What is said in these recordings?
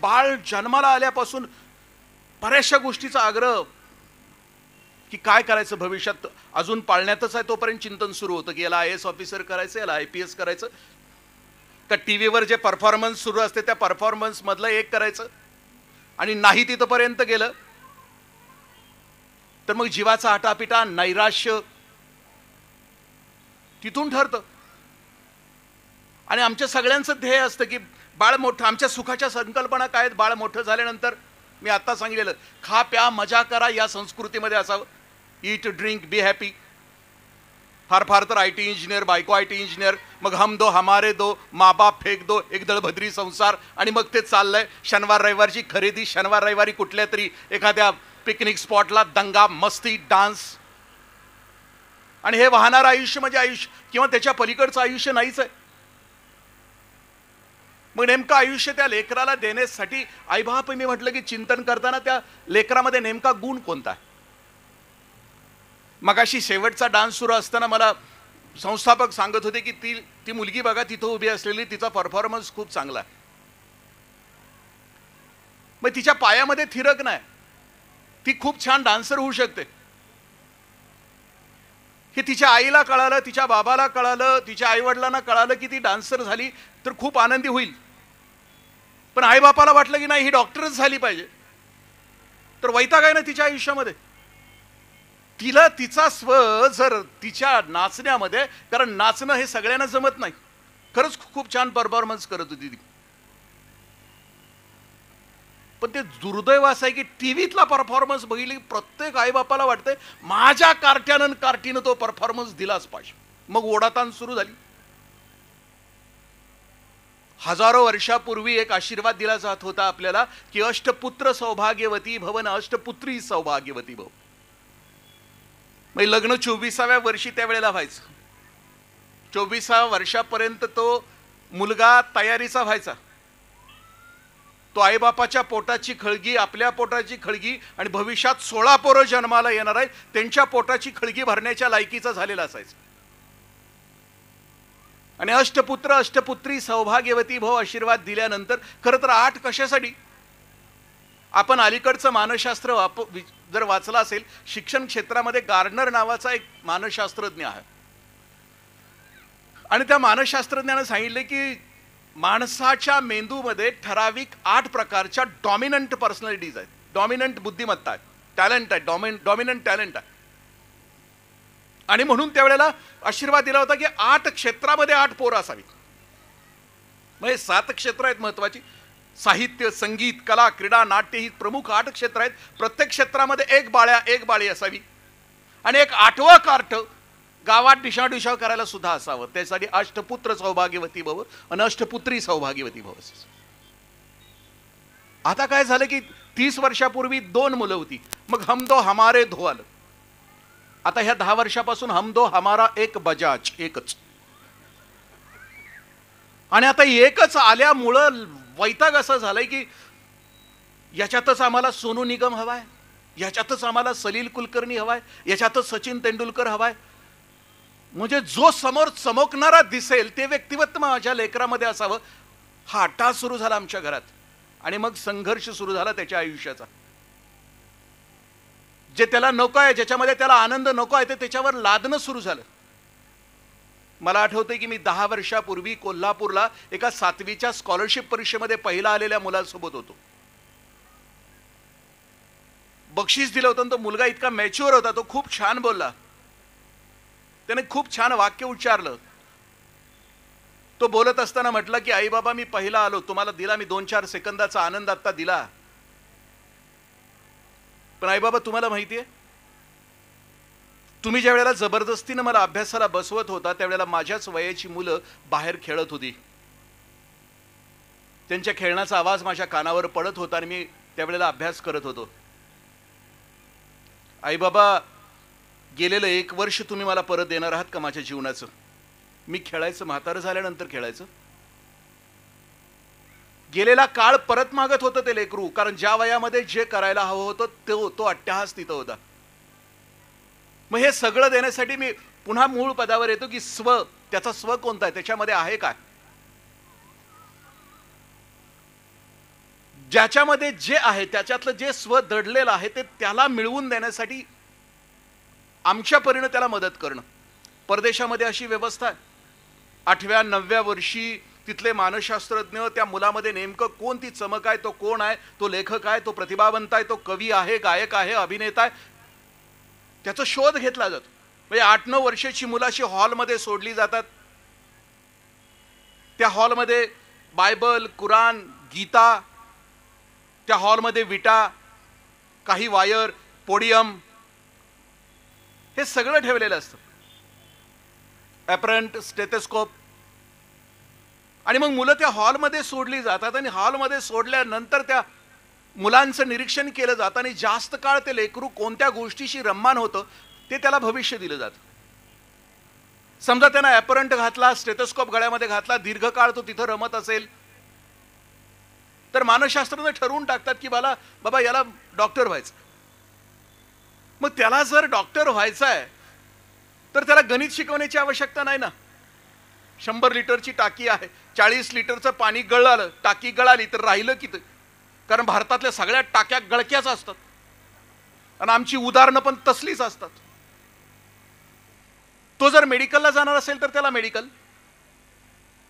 बाळ जन्माला आल्यापासून बऱ्याचशा गोष्टीचा आग्रह की काय करायचं भविष्यात अजून पाळण्यातच आहे तोपर्यंत चिंतन सुरू होतं की याला आय एस ऑफिसर करायचं याला आय पी एस करायचं का टी व्हीवर जे परफॉर्मन्स सुरू असते त्या परफॉर्मन्समधलं एक करायचं आणि नाही तिथंपर्यंत गेलं तर मग जीवाचा आटापिटा नैराश्य तिथून ठरतं आणि आमच्या सगळ्यांचं ध्येय असतं की बाळ मोठं आमच्या सुखाच्या संकल्पना काय आहेत बाळ मोठं झाल्यानंतर मी आत्ता सांगितलेलं खा प्या मजा करा या संस्कृतीमध्ये असावं ईट ड्रिंक बी हॅपी फार फार तर आय टी इंजिनियर बायको आय टी इंजिनियर मग हम दो हमारे दो बाप फेक दो एक भद्री संसार आणि मग ते चाललंय शनिवार रविवारची खरेदी शनिवार रविवारी कुठल्या तरी एखाद्या पिकनिक स्पॉटला दंगा मस्ती डान्स आणि हे वाहणारं आयुष्य म्हणजे आयुष्य किंवा त्याच्या पलीकडचं आयुष्य नाहीच आहे मग नेमकं आयुष्य त्या लेकराला देण्यासाठी आईबाप मी म्हटलं की चिंतन करताना त्या लेकरामध्ये नेमका गुण कोणता आहे मगाशी शेवटचा डान्स सुरू असताना मला संस्थापक सांगत होते की ती ती मुलगी बघा तिथं उभी असलेली तिचा परफॉर्मन्स खूप चांगला आहे मग तिच्या पायामध्ये थिरक नाही ती खूप छान डान्सर होऊ शकते हे तिच्या आईला कळालं तिच्या बाबाला कळालं तिच्या आईवडिलांना कळालं की ती डान्सर झाली तर खूप आनंदी होईल पण आईबापाला वाटलं की नाही ही डॉक्टरच झाली पाहिजे तर वैताग आहे ना तिच्या आयुष्यामध्ये तिला तिचा स्व जर तिच्या नाचण्यामध्ये कारण नाचणं हे सगळ्यांना जमत नाही खरंच खूप छान परफॉर्मन्स करत होती ती पण ते दुर्दैव आहे की टी व्हीतला परफॉर्मन्स बघितले की प्रत्येक आईबापाला वाटतंय माझ्या कार्ट्यानं कार्टीनं तो परफॉर्मन्स दिलाच पाहिजे मग ओढातान सुरू झाली हजारो वर्षापूर्वी एक आशीर्वाद दिला जात होता आपल्याला की अष्टपुत्र सौभाग्यवती भवन अष्टपुत्री सौभाग्यवती भव मग लग्न चोवीसाव्या वर्षी त्यावेळेला व्हायचं चोवीसाव्या वर्षापर्यंत तो मुलगा तयारीचा व्हायचा तो आईबापाच्या पोटाची खळगी आपल्या पोटाची खळगी आणि भविष्यात सोळा पोरं जन्माला येणार आहेत त्यांच्या पोटाची खळगी भरण्याच्या लायकीचा झालेला असायचा आणि अष्टपुत्र अष्टपुत्री सौभाग्यवती भाऊ आशीर्वाद दिल्यानंतर खरं तर आठ कशासाठी आपण अलीकडचं मानसशास्त्र वाप जर वाचलं असेल शिक्षण क्षेत्रामध्ये गार्डनर नावाचा एक मानसशास्त्रज्ञ आहे आणि त्या मानसशास्त्रज्ञानं सांगितले की माणसाच्या मेंदूमध्ये ठराविक आठ प्रकारच्या डॉमिनंट पर्सनॅलिटीज आहेत डॉमिनंट बुद्धिमत्ता आहे टॅलेंट आहे डॉमिन डॉमिनंट टॅलेंट आहे आणि म्हणून त्यावेळेला आशीर्वाद दिला होता की आठ क्षेत्रामध्ये आठ पोरं असावी म्हणजे सात क्षेत्र आहेत महत्वाची साहित्य संगीत कला क्रीडा नाट्य ही प्रमुख आठ क्षेत्र आहेत प्रत्येक क्षेत्रामध्ये एक बाळ्या एक बाळी असावी आणि एक आठवं कार्ट गावात डिशा करायला सुद्धा असावं त्यासाठी अष्टपुत्र सौभाग्यवती भव आणि अष्टपुत्री सौभाग्यवती भव आता काय झालं की तीस वर्षापूर्वी दोन मुलं होती मग हमदो हमारे धो आलं आता ह्या दहा वर्षापासून हमदो हमारा एक बजाज एकच आणि आता एकच आल्यामुळं वैताग असं झालंय की याच्यातच आम्हाला सोनू निगम हवाय याच्यातच आम्हाला सलील कुलकर्णी हवाय याच्यातच सचिन तेंडुलकर हवाय म्हणजे जो समोर चमकणारा दिसेल ते व्यक्तिमत्व माझ्या लेकरामध्ये असावं हा अटा सुरू झाला आमच्या घरात आणि मग संघर्ष सुरू झाला त्याच्या आयुष्याचा जे त्याला नको आहे ज्याच्यामध्ये त्याला आनंद नको आहे ते त्याच्यावर लादणं सुरू झालं मला आठवतंय की मी दहा वर्षापूर्वी कोल्हापूरला एका सातवीच्या स्कॉलरशिप परीक्षेमध्ये पहिला आलेल्या मुलांसोबत होतो बक्षीस दिलं होतं तो मुलगा इतका मॅच्युअर होता तो खूप छान बोलला त्याने खूप छान वाक्य उच्चारलं तो बोलत असताना म्हटलं की आई बाबा मी पहिला आलो तुम्हाला दिला मी दोन चार सेकंदाचा आनंद आता दिला पण आई बाबा तुम्हाला माहिती आहे तुम्ही ज्या वेळेला जबरदस्तीनं मला अभ्यासाला बसवत होता त्यावेळेला माझ्याच वयाची मुलं बाहेर खेळत होती त्यांच्या खेळण्याचा आवाज माझ्या कानावर पडत होता आणि मी त्यावेळेला अभ्यास करत होतो आई बाबा गेलेलं एक वर्ष तुम्ही मला परत देणार आहात का माझ्या जीवनाचं मी खेळायचं म्हातारं झाल्यानंतर खेळायचं गेलेला काळ परत मागत होतं ते लेकरू कारण ज्या वयामध्ये जे करायला हवं होतं तो तो अट्टहास तिथं होता मग हे सगळं देण्यासाठी मी पुन्हा मूळ पदावर येतो की स्व त्याचा स्व कोणता आहे त्याच्यामध्ये आहे काय ज्याच्यामध्ये जे आहे त्याच्यातलं जे स्व दडलेलं आहे ते त्याला मिळवून देण्यासाठी आमच्या परीनं त्याला मदत करणं परदेशामध्ये अशी व्यवस्था आहे आठव्या नवव्या वर्षी तिथले मानसशास्त्रज्ञ त्या मुलामध्ये नेमकं कोण ती चमक आहे तो कोण आहे तो लेखक आहे तो प्रतिभावंत आहे तो कवी आहे गायक आहे अभिनेता आहे त्याचा शोध घेतला जातो म्हणजे आठ नऊ वर्षाची मुलाशी हॉलमध्ये सोडली जातात त्या हॉलमध्ये बायबल कुराण गीता त्या हॉलमध्ये विटा काही वायर पोडियम हे सगळं ठेवलेलं असतं ॲपरंट स्टेथोस्कोप आणि मग मुलं त्या हॉलमध्ये सोडली जातात आणि हॉलमध्ये सोडल्यानंतर त्या मुलांचं निरीक्षण केलं जातं आणि जास्त काळ ते लेकरू कोणत्या गोष्टीशी रममान होतं ते त्याला भविष्य दिलं जातं समजा त्यांना ॲपरंट घातला स्टेथोस्कोप गळ्यामध्ये घातला दीर्घकाळ तो तिथं रमत असेल तर मानसशास्त्रज्ञ ठरवून टाकतात की बाला बाबा याला डॉक्टर व्हायचं मग त्याला जर डॉक्टर व्हायचं आहे तर त्याला गणित शिकवण्याची आवश्यकता नाही ना शंभर लिटरची टाकी आहे चाळीस लिटरचं पाणी गळलं टाकी गळाली तर राहिलं किती कारण भारतातल्या सगळ्या टाक्या गळक्याच असतात आणि आमची उदाहरणं पण तसलीच असतात तो जर मेडिकलला जाणार असेल तर त्याला मेडिकल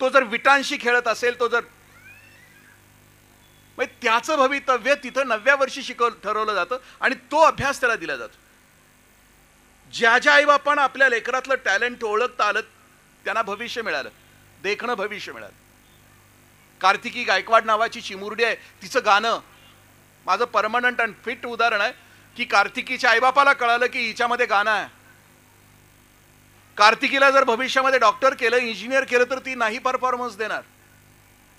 तो जर विटांशी खेळत असेल तो जर म्हणजे त्याचं भवितव्य तिथं नवव्या वर्षी शिकव ठरवलं जातं आणि तो अभ्यास त्याला दिला जातो ज्या ज्या आईबापांना आपल्या लेकरातलं टॅलेंट ओळखता आलं त्यांना भविष्य मिळालं देखणं भविष्य मिळालं कार्तिकी गायकवाड नावाची चिमुरडी आहे तिचं गाणं माझं परमनंट अँड फिट उदाहरण आहे की कार्तिकीच्या आईबापाला कळालं की हिच्यामध्ये गाणं आहे कार्तिकीला जर भविष्यामध्ये डॉक्टर केलं इंजिनियर केलं तर ती नाही परफॉर्मन्स देणार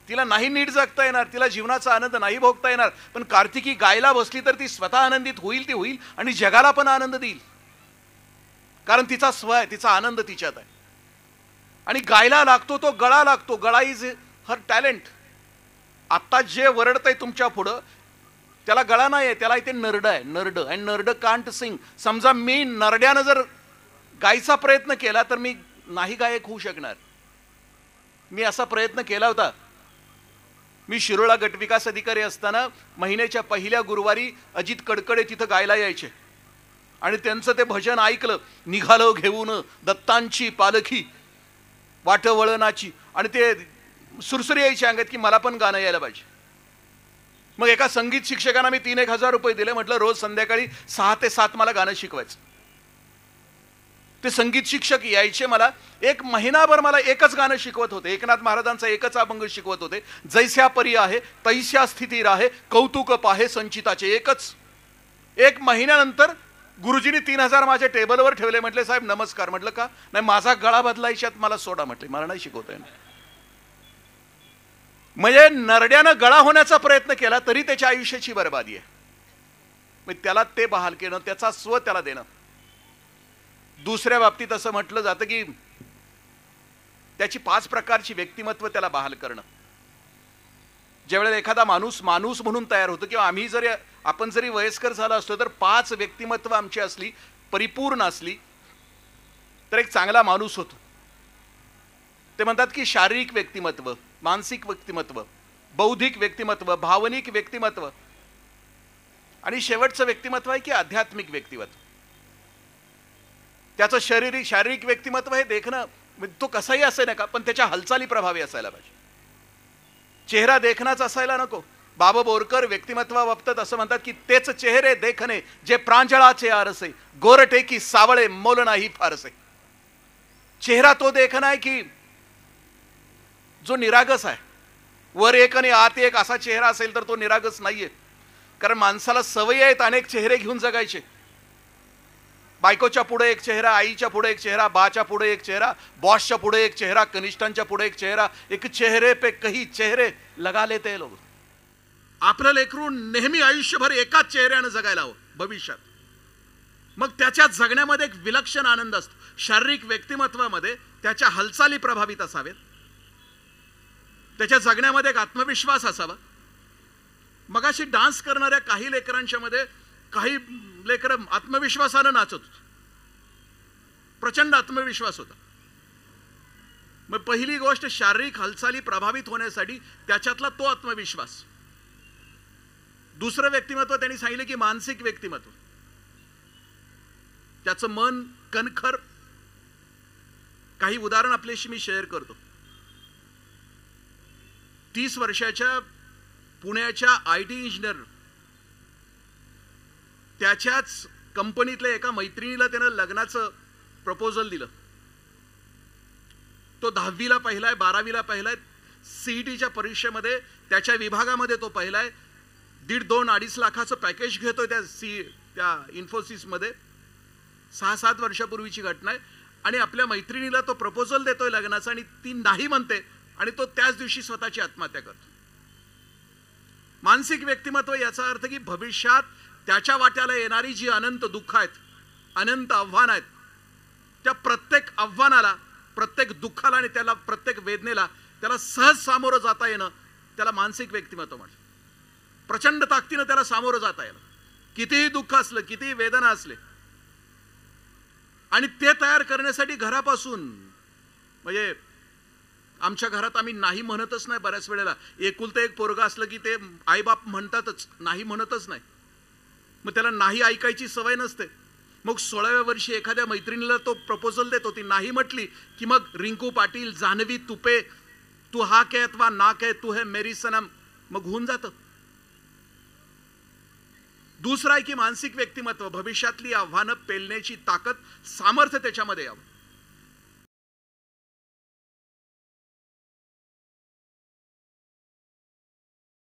तिला नाही नीट जगता येणार तिला जीवनाचा आनंद नाही भोगता येणार पण कार्तिकी गायला बसली तर ती स्वतः आनंदित होईल ती होईल आणि जगाला पण आनंद देईल कारण तिचा स्व आहे तिचा आनंद तिच्यात आहे आणि गायला लागतो तो गळा लागतो गळा इज हर टॅलेंट आत्ता जे आहे तुमच्या पुढं त्याला गळा नाही आहे त्याला इथे नरड आहे नरड अँड नरड कांट सिंग समजा मी नरड्यानं जर गायचा प्रयत्न केला तर मी नाही गायक होऊ शकणार मी असा प्रयत्न केला होता मी शिरोळा गटविकास अधिकारी असताना महिन्याच्या पहिल्या गुरुवारी अजित कडकडे तिथं गायला यायचे आणि त्यांचं ते भजन ऐकलं निघालं घेऊन दत्तांची पालखी वाटवळणाची आणि ते सुरसुरी यायची अंगात की मला पण गाणं यायला पाहिजे मग एका संगीत शिक्षकांना मी तीन एक हजार रुपये दिले म्हटलं रोज संध्याकाळी सहा ते सात मला गाणं शिकवायचं ते संगीत शिक्षक यायचे मला एक महिनाभर मला एकच गाणं शिकवत होते एकनाथ महाराजांचा एकच अभंग शिकवत होते जैस्या परी आहे तैस्या स्थिती राहे कौतुक पाहे संचिताचे एकच एक महिन्यानंतर गुरुजींनी तीन हजार माझ्या टेबलवर ठेवले म्हटले साहेब नमस्कार म्हटलं का नाही माझा गळा बदलायच्यात मला सोडा म्हटले मला नाही शिकवत आहे म्हणजे नरड्यानं गळा होण्याचा प्रयत्न केला तरी त्याच्या आयुष्याची बरबादी आहे मग त्याला ते बहाल केलं त्याचा स्व त्याला देणं दुसऱ्या बाबतीत असं म्हटलं जातं की त्याची पाच प्रकारची व्यक्तिमत्व त्याला बहाल करणं ज्यावेळेला एखादा माणूस माणूस म्हणून तयार होतो किंवा आम्ही जरी आपण जरी वयस्कर झाला असतो तर पाच व्यक्तिमत्व आमची असली परिपूर्ण असली तर एक चांगला माणूस होतो ते म्हणतात की शारीरिक व्यक्तिमत्व मानसिक व्यक्तिमत्व बौद्धिक व्यक्तिमत्व भावनिक व्यक्तिमत्व आणि शेवटचं व्यक्तिमत्व आहे की आध्यात्मिक व्यक्तिमत्व त्याचं शारीरिक शारीरिक व्यक्तिमत्व हे देखणं म्हणजे तो कसाही असे नका पण त्याच्या हालचाली प्रभावी असायला पाहिजे चेहरा देखनाच असायला नको बाबा बोरकर व्यक्तिमत्वा बाबतात असं म्हणतात की तेच चेहरे देखणे जे प्रांजळाचे आरसे गोरटे की सावळे मोल नाही फारसे चेहरा तो देखना आहे की जो निरागस आहे वर एक आणि आत एक असा चेहरा असेल तर तो निरागस नाहीये कारण माणसाला सवयी आहेत अनेक चेहरे घेऊन जगायचे बायकोच्या पुढे एक चेहरा आईच्या पुढे एक चेहरा बाच्या पुढे एक चेहरा बॉसच्या पुढे एक चेहरा कनिष्ठांच्या पुढे एक चेहरा एक चेहरे पे काही चेहरे लगा लेते लोक आपलं लेकरून नेहमी आयुष्यभर एकाच चेहऱ्यानं जगायला हवं भविष्यात मग त्याच्या जगण्यामध्ये एक विलक्षण आनंद असतो शारीरिक व्यक्तिमत्वामध्ये त्याच्या हालचाली प्रभावित असावेत त्याच्या जगण्यामध्ये एक आत्मविश्वास असावा मगाशी डान्स करणाऱ्या काही लेकरांच्या मध्ये काही लेकर आत्मविश्वासानं नाचत प्रचंड आत्मविश्वास होता मग पहिली गोष्ट शारीरिक हालचाली प्रभावित होण्यासाठी त्याच्यातला तो आत्मविश्वास दुसरं व्यक्तिमत्व त्यांनी सांगितलं की मानसिक व्यक्तिमत्व त्याचं मन कणखर काही उदाहरण आपल्याशी मी शेअर करतो तीस वर्षाच्या पुण्याच्या आय टी इंजिनियर त्याच्याच कंपनीतल्या एका मैत्रिणीला त्यानं लग्नाचं प्रपोजल दिलं तो दहावीला पहिलाय बारावीला पहिलाय सीईटीच्या e परीक्षेमध्ये त्याच्या विभागामध्ये तो पहिलाय दीड दोन अडीच लाखाचं पॅकेज घेतोय त्या सी त्या इन्फोसिसमध्ये सहा सात वर्षापूर्वीची घटना आहे आणि आपल्या मैत्रिणीला तो प्रपोजल देतोय लग्नाचा आणि ती नाही म्हणते आणि तो त्याच दिवशी स्वतःची आत्महत्या करतो मानसिक व्यक्तिमत्व याचा अर्थ की भविष्यात त्याच्या वाट्याला येणारी जी अनंत दुःख आहेत अनंत आव्हान आहेत त्या प्रत्येक आव्हानाला प्रत्येक दुःखाला आणि त्याला प्रत्येक वेदनेला त्याला सहज सामोरं जाता येणं त्याला मानसिक व्यक्तिमत्व म्हण प्रचंड ताकदीनं त्याला सामोरं जाता येणं कितीही दुःख असलं कितीही वेदना असले आणि ते तयार करण्यासाठी घरापासून म्हणजे आमच्या घरात आम्ही नाही म्हणतच नाही बऱ्याच वेळेला एकुलतं एक पोरगा असलं की ते आईबाप म्हणतातच नाही म्हणतच नाही मग त्याला नाही ऐकायची सवय नसते मग सोळाव्या वर्षी एखाद्या मैत्रिणीला तो प्रपोजल देतो ती नाही म्हटली की मग रिंकू पाटील जान्हवी तुपे तू हा के अथवा ना के तू हे मेरी सनम मग होऊन जातं दुसरा आहे की मानसिक व्यक्तिमत्व भविष्यातली आव्हानं पेलण्याची ताकद सामर्थ्य त्याच्यामध्ये यावं